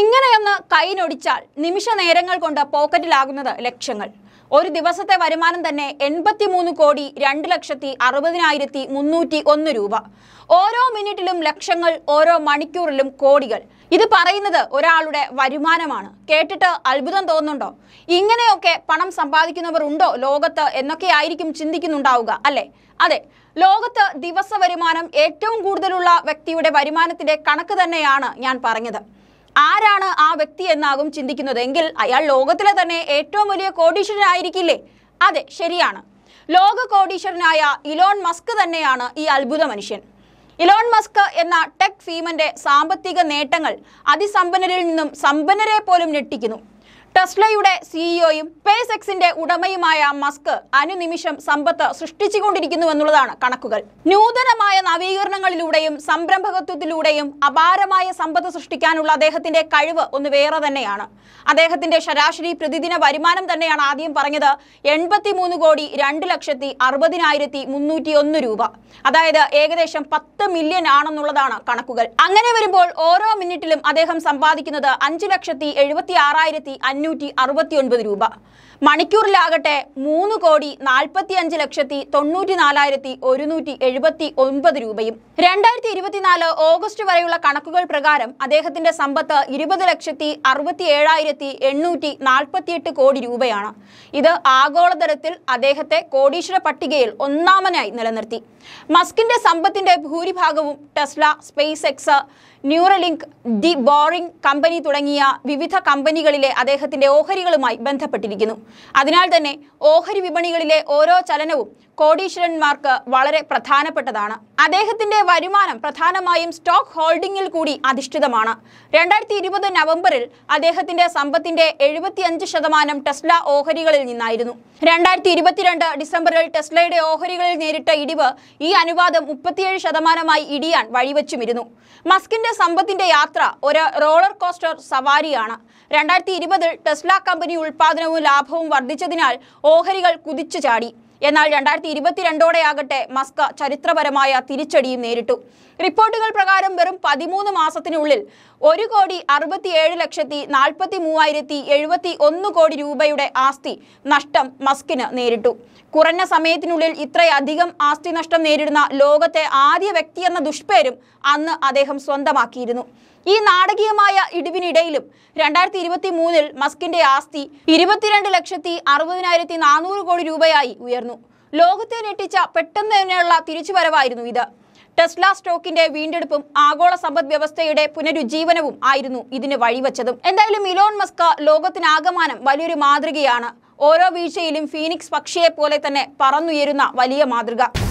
ഇങ്ങനെയൊന്ന് കൈനൊടിച്ചാൽ നിമിഷ നേരങ്ങൾ കൊണ്ട് പോക്കറ്റിലാകുന്നത് ലക്ഷങ്ങൾ ഒരു ദിവസത്തെ വരുമാനം തന്നെ മൂന്ന് കോടി രണ്ട് ലക്ഷത്തി അറുപതിനായിരത്തി മുന്നൂറ്റി ഒന്ന് രൂപ ഓരോ മിനിറ്റിലും ലക്ഷങ്ങൾ ഓരോ മണിക്കൂറിലും കോടികൾ ഇത് പറയുന്നത് ഒരാളുടെ വരുമാനമാണ് കേട്ടിട്ട് അത്ഭുതം തോന്നുന്നുണ്ടോ ഇങ്ങനെയൊക്കെ പണം സമ്പാദിക്കുന്നവർ ഉണ്ടോ ലോകത്ത് എന്നൊക്കെയായിരിക്കും ചിന്തിക്കുന്നുണ്ടാവുക അല്ലേ അതെ ലോകത്ത് ദിവസ വരുമാനം ഏറ്റവും കൂടുതലുള്ള വ്യക്തിയുടെ വരുമാനത്തിന്റെ കണക്ക് തന്നെയാണ് ഞാൻ പറഞ്ഞത് ആരാണ് ആ വ്യക്തി എന്നാകും ചിന്തിക്കുന്നത് എങ്കിൽ അയാൾ ലോകത്തിലെ തന്നെ ഏറ്റവും വലിയ കോടീശ്വരനായിരിക്കില്ലേ അതെ ശരിയാണ് ലോക കോടീശ്വരനായ ഇലോൺ മസ്ക് തന്നെയാണ് ഈ അത്ഭുത മനുഷ്യൻ ഇലോൺ മസ്ക് എന്ന ടെക് ഫീമന്റെ സാമ്പത്തിക നേട്ടങ്ങൾ അതിസമ്പന്നരിൽ നിന്നും സമ്പന്നരെ പോലും ഞെട്ടിക്കുന്നു ടെസ്ലയുടെ സിഇഒയും e സ്പേസ് എക്സിന്റെ ഉടമയുമായ മസ്ക് അനുനിമിഷം സമ്പത്ത് സൃഷ്ടിച്ചുകൊണ്ടിരിക്കുന്നുവെന്നുള്ളതാണ് കണക്കുകൾ നൂതനമായ നവീകരണങ്ങളിലൂടെയും സംരംഭകത്വത്തിലൂടെയും അപാരമായ സമ്പത്ത് സൃഷ്ടിക്കാനുള്ള അദ്ദേഹത്തിന്റെ കഴിവ് ഒന്ന് വേറെ തന്നെയാണ് അദ്ദേഹത്തിന്റെ ശരാശരി പ്രതിദിന വരുമാനം തന്നെയാണ് ആദ്യം പറഞ്ഞത് എൺപത്തിമൂന്ന് കോടി രണ്ട് ലക്ഷത്തി അറുപതിനായിരത്തി രൂപ അതായത് ഏകദേശം പത്ത് മില്യൺ ആണെന്നുള്ളതാണ് കണക്കുകൾ അങ്ങനെ വരുമ്പോൾ ഓരോ മിനിറ്റിലും അദ്ദേഹം സമ്പാദിക്കുന്നത് അഞ്ച് ലക്ഷത്തി എഴുപത്തി ആറായിരത്തി എണ്ണൂറ്റി അറുപത്തിയൊൻപത് രൂപ മണിക്കൂറിലാകട്ടെ മൂന്ന് കോടി നാൽപ്പത്തി അഞ്ച് ലക്ഷത്തി തൊണ്ണൂറ്റി നാലായിരത്തി ഒരുന്നൂറ്റി എഴുപത്തി ഒൻപത് രൂപയും രണ്ടായിരത്തി ഇരുപത്തിനാല് ഓഗസ്റ്റ് വരെയുള്ള കണക്കുകൾ പ്രകാരം അദ്ദേഹത്തിന്റെ സമ്പത്ത് ഇരുപത് ലക്ഷത്തി അറുപത്തി ഏഴായിരത്തി എണ്ണൂറ്റി നാൽപ്പത്തിയെട്ട് കോടി രൂപയാണ് ഇത് ആഗോളതലത്തിൽ അദ്ദേഹത്തെ കോടീശ്വര പട്ടികയിൽ ഒന്നാമനായി നിലനിർത്തി മസ്കിന്റെ സമ്പത്തിന്റെ ഭൂരിഭാഗവും Tesla SpaceX Neuralink the boring company തുടങ്ങിയ വിവിധ കമ്പനികളിലെ അദ്ദേഹത്തിന്റെ ഓഹരികളുമായി ബന്ധപ്പെട്ടിരിക്കുന്നു അതിനാൽ തന്നെ ഓഹരി വിപണികളിലെ ഓരോ ചലനവും കോടീശ്വരന്മാർക്ക് വളരെ പ്രധാനപ്പെട്ടതാണ് അദ്ദേഹത്തിന്റെ വരുമാനം പ്രധാനമായും സ്റ്റോക്ക് ഹോൾഡിംഗിൽ കൂടി അധിഷ്ഠിതമാണ് രണ്ടായിരത്തി ഇരുപത് നവംബറിൽ അദ്ദേഹത്തിന്റെ സമ്പത്തിന്റെ എഴുപത്തിയഞ്ച് ശതമാനം ടെസ്ല ഓഹരികളിൽ നിന്നായിരുന്നു രണ്ടായിരത്തി ഇരുപത്തിരണ്ട് ഡിസംബറിൽ ടെസ്ലയുടെ ഓഹരികളിൽ നേരിട്ട ഇടിവ് ഈ അനുവാദം മുപ്പത്തിയേഴ് ശതമാനമായി ഇടിയാൻ വഴിവെച്ചുമിരുന്നു മസ്കിന്റെ സമ്പത്തിന്റെ യാത്ര ഒരു റോളർ കോസ്റ്റർ സവാരിയാണ് രണ്ടായിരത്തി ഇരുപതിൽ ടെസ്ല കമ്പനി ഉൽപ്പാദനവും ലാഭവും വർദ്ധിച്ചതിനാൽ ഓഹരികൾ കുതിച്ചു ചാടി എന്നാൽ രണ്ടായിരത്തി ഇരുപത്തിരണ്ടോടെയാകട്ടെ മസ്ക ചരിത്രപരമായ തിരിച്ചടിയും നേരിട്ടു റിപ്പോർട്ടുകൾ പ്രകാരം വെറും പതിമൂന്ന് മാസത്തിനുള്ളിൽ ഒരു കോടി അറുപത്തിയേഴ് ലക്ഷത്തി നാൽപ്പത്തി മൂവായിരത്തി എഴുപത്തി ഒന്ന് കോടി രൂപയുടെ ആസ്തി നഷ്ടം മസ്കിന് നേരിട്ടു കുറഞ്ഞ സമയത്തിനുള്ളിൽ ഇത്രയധികം ആസ്തി നഷ്ടം നേരിടുന്ന ലോകത്തെ ആദ്യ വ്യക്തി എന്ന ദുഷ്പേരും അന്ന് അദ്ദേഹം സ്വന്തമാക്കിയിരുന്നു ഈ നാടകീയമായ ഇടിവിനിടയിലും രണ്ടായിരത്തി ഇരുപത്തി മൂന്നിൽ മസ്കിന്റെ ആസ്തി ഇരുപത്തിരണ്ട് ലക്ഷത്തി അറുപതിനായിരത്തി നാനൂറ് കോടി രൂപയായി ഉയർന്നു ലോകത്തെ ഞെട്ടിച്ച പെട്ടെന്ന് തന്നെയുള്ള തിരിച്ചുവരവായിരുന്നു ഇത് ടെസ്ല സ്റ്റോക്കിന്റെ വീണ്ടെടുപ്പും ആഗോള സമ്പദ് വ്യവസ്ഥയുടെ പുനരുജ്ജീവനവും ആയിരുന്നു ഇതിന് വഴിവെച്ചതും എന്തായാലും ഇലോൺ മസ്ക ലോകത്തിനാകമാനം വലിയൊരു മാതൃകയാണ് ഓരോ വീഴ്ചയിലും ഫീനിക്സ് പക്ഷിയെ പോലെ തന്നെ പറന്നുയരുന്ന വലിയ മാതൃക